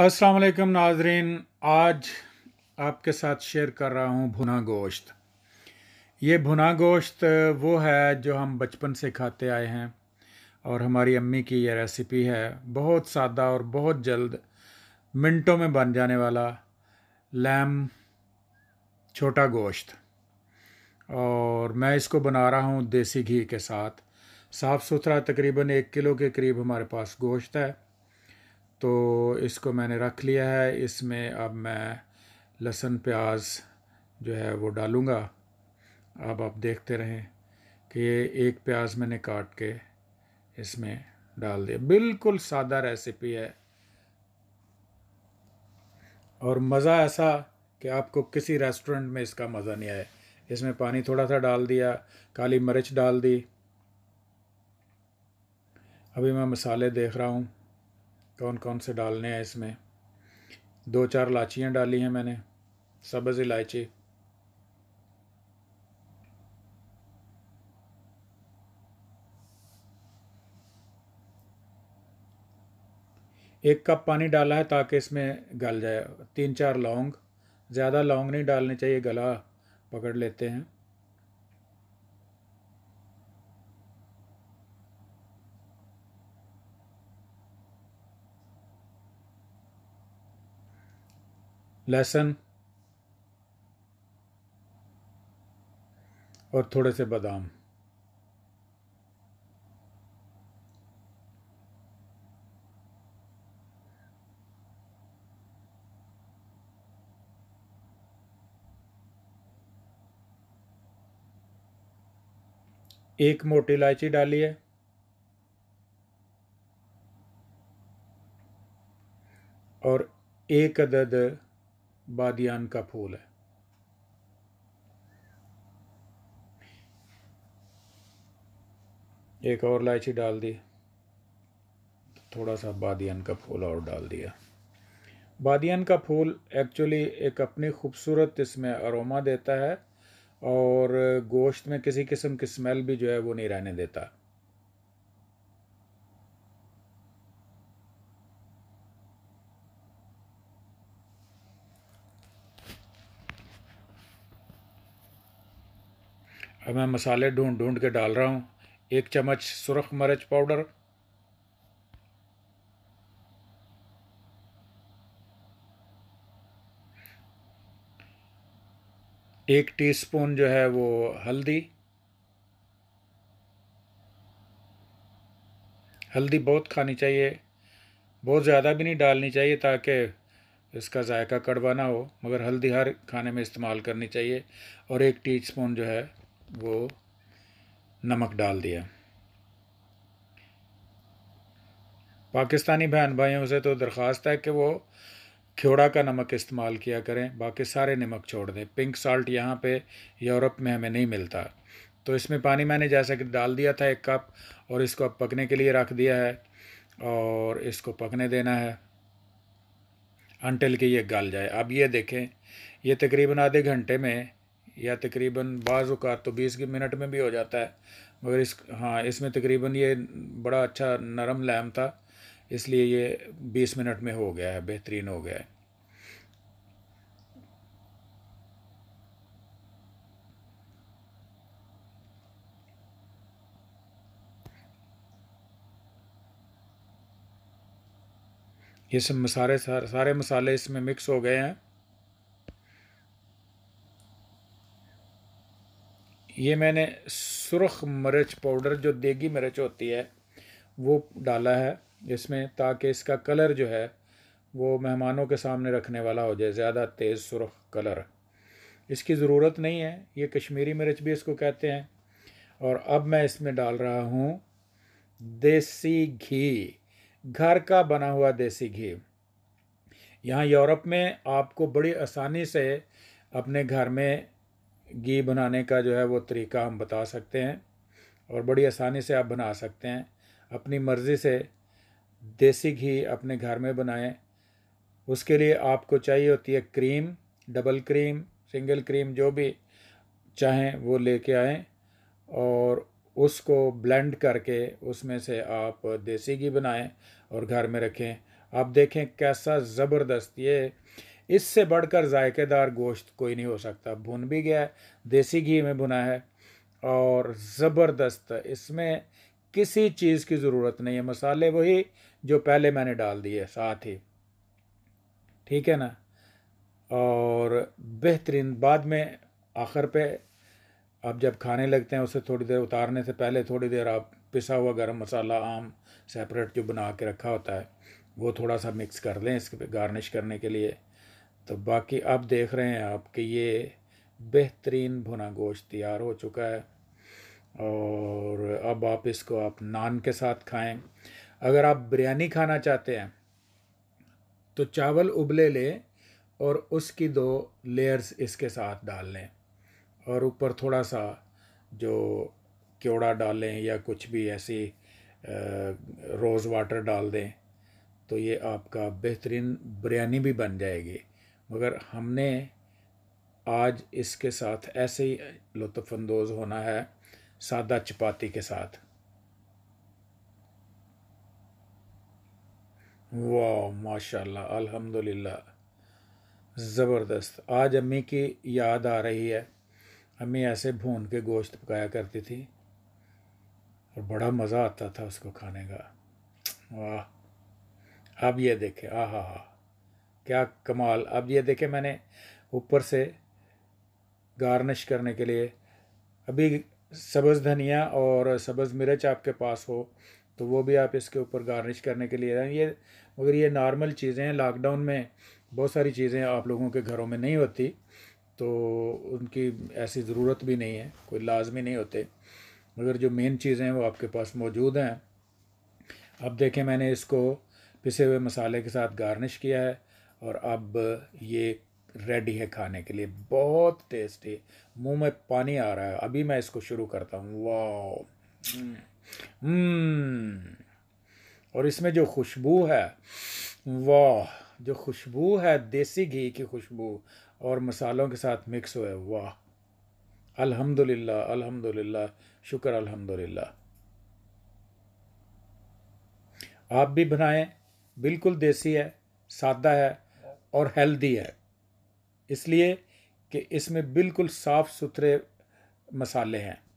अस्सलाम वालेकुम नाजरीन आज आपके साथ शेयर कर रहा हूँ भुना गोश्त ये भुना गोश्त वो है जो हम बचपन से खाते आए हैं और हमारी अम्मी की ये रेसिपी है बहुत सादा और बहुत जल्द मिनटों में बन जाने वाला लैम छोटा गोश्त और मैं इसको बना रहा हूँ देसी घी के साथ साफ़ सुथरा तकरीबन एक किलो के करीब हमारे पास गोश्त है तो इसको मैंने रख लिया है इसमें अब मैं लहसुन प्याज जो है वो डालूँगा अब आप देखते रहें कि ये एक प्याज मैंने काट के इसमें डाल दिया बिल्कुल सादा रेसिपी है और मज़ा ऐसा कि आपको किसी रेस्टोरेंट में इसका मज़ा नहीं आया इसमें पानी थोड़ा सा डाल दिया काली मिर्च डाल दी अभी मैं मसाले देख रहा हूँ कौन कौन से डालने हैं इसमें दो चार इलाचियाँ डाली हैं मैंने सब्ज़ इलायची एक कप पानी डाला है ताकि इसमें गल जाए तीन चार लौंग ज़्यादा लौंग नहीं डालने चाहिए गला पकड़ लेते हैं लहसुन और थोड़े से बादाम एक मोटी इलायची डाली है और एक अदद बादियान का फूल है एक और इलायची डाल दी थोड़ा सा बादियान का फूल और डाल दिया बादियान का फूल एक्चुअली एक अपनी खूबसूरत इसमें अरोमा देता है और गोश्त में किसी किस्म की स्मेल भी जो है वो नहीं रहने देता अब मैं मसाले ढूंढ ढूंढ के डाल रहा हूँ एक चम्मच सुरख मरच पाउडर एक टीस्पून जो है वो हल्दी हल्दी बहुत खानी चाहिए बहुत ज़्यादा भी नहीं डालनी चाहिए ताकि इसका जायका कड़वा ना हो मगर हल्दी हर खाने में इस्तेमाल करनी चाहिए और एक टीस्पून जो है वो नमक डाल दिया पाकिस्तानी बहन भाइयों से तो दरख्वास्त है कि वो खियोड़ा का नमक इस्तेमाल किया करें बाकी सारे नमक छोड़ दें पिंक साल्ट यहाँ पे यूरोप में हमें नहीं मिलता तो इसमें पानी मैंने जैसा कि डाल दिया था एक कप और इसको अब पकने के लिए रख दिया है और इसको पकने देना है अंटिल कि ये गल जाए अब ये देखें ये तकरीबन आधे घंटे में या तकरीबन बाज़ अवत तो बीस मिनट में भी हो जाता है मगर इस हाँ इसमें तकरीबन ये बड़ा अच्छा नरम लैम था इसलिए ये बीस मिनट में हो गया है बेहतरीन हो गया है ये सब मसाले सारे मसाले इसमें मिक्स हो गए हैं ये मैंने सुरख मिर्च पाउडर जो देगी मिर्च होती है वो डाला है इसमें ताकि इसका कलर जो है वो मेहमानों के सामने रखने वाला हो जाए ज़्यादा तेज़ सुरख कलर इसकी ज़रूरत नहीं है ये कश्मीरी मिर्च भी इसको कहते हैं और अब मैं इसमें डाल रहा हूँ देसी घी घर का बना हुआ देसी घी यहाँ यूरोप में आपको बड़ी आसानी से अपने घर में घी बनाने का जो है वो तरीका हम बता सकते हैं और बड़ी आसानी से आप बना सकते हैं अपनी मर्ज़ी से देसी घी अपने घर में बनाएं उसके लिए आपको चाहिए होती है cream double cream single cream जो भी चाहें वो लेके आएँ और उसको ब्लेंड करके उसमें से आप देसी घी बनाएं और घर में रखें आप देखें कैसा ज़बरदस्त ये इससे बढ़कर जायकेदार गोश्त कोई नहीं हो सकता भुन भी गया देसी घी में भुना है और ज़बरदस्त इसमें किसी चीज़ की ज़रूरत नहीं है मसाले वही जो पहले मैंने डाल दिए साथ ही ठीक है ना और बेहतरीन बाद में आखिर पे आप जब खाने लगते हैं उसे थोड़ी देर उतारने से पहले थोड़ी देर आप पिसा हुआ गरम मसाला आम सेपरेट जो बना के रखा होता है वो थोड़ा सा मिक्स कर लें इसके गार्निश करने के लिए तो बाकी अब देख रहे हैं आप कि ये बेहतरीन भुना गोश्त तैयार हो चुका है और अब आप इसको आप नान के साथ खाएं अगर आप बिरयानी खाना चाहते हैं तो चावल उबले लें और उसकी दो लेयर्स इसके साथ डाल लें और ऊपर थोड़ा सा जो क्योड़ा डालें या कुछ भी ऐसी रोज़ वाटर डाल दें तो ये आपका बेहतरीन बिरयानी भी बन जाएगी मगर हमने आज इसके साथ ऐसे ही लुत्फ़ानंदोज होना है सादा चपाती के साथ वाह माशाल्लाह अल्हम्दुलिल्लाह ज़बरदस्त आज अम्मी की याद आ रही है अम्मी ऐसे भून के गोश्त पकाया करती थी और बड़ा मज़ा आता था उसको खाने का वाह अब ये देखे आ हा हा क्या कमाल अब ये देखें मैंने ऊपर से गार्निश करने के लिए अभी सब्ज़ धनिया और सब्ज़ मिर्च आपके पास हो तो वो भी आप इसके ऊपर गार्निश करने के लिए ये मगर ये नॉर्मल चीज़ें हैं लॉकडाउन में बहुत सारी चीज़ें आप लोगों के घरों में नहीं होती तो उनकी ऐसी ज़रूरत भी नहीं है कोई लाजमी नहीं होते मगर जो मेन चीज़ें हैं वो आपके पास मौजूद हैं अब देखें मैंने इसको पिसे हुए मसाले के साथ गार्निश किया है और अब ये रेडी है खाने के लिए बहुत टेस्टी मुंह में पानी आ रहा है अभी मैं इसको शुरू करता हूँ वाह हम्म। और इसमें जो खुशबू है वाह जो खुशबू है देसी घी की खुशबू और मसालों के साथ मिक्स हुआ वाह अल्हम्दुलिल्लाह अल्हम्दुलिल्लाह शुक्र अल्हम्दुलिल्लाह आप भी बनाएं बिल्कुल देसी है सादा है और हेल्दी है इसलिए कि इसमें बिल्कुल साफ़ सुथरे मसाले हैं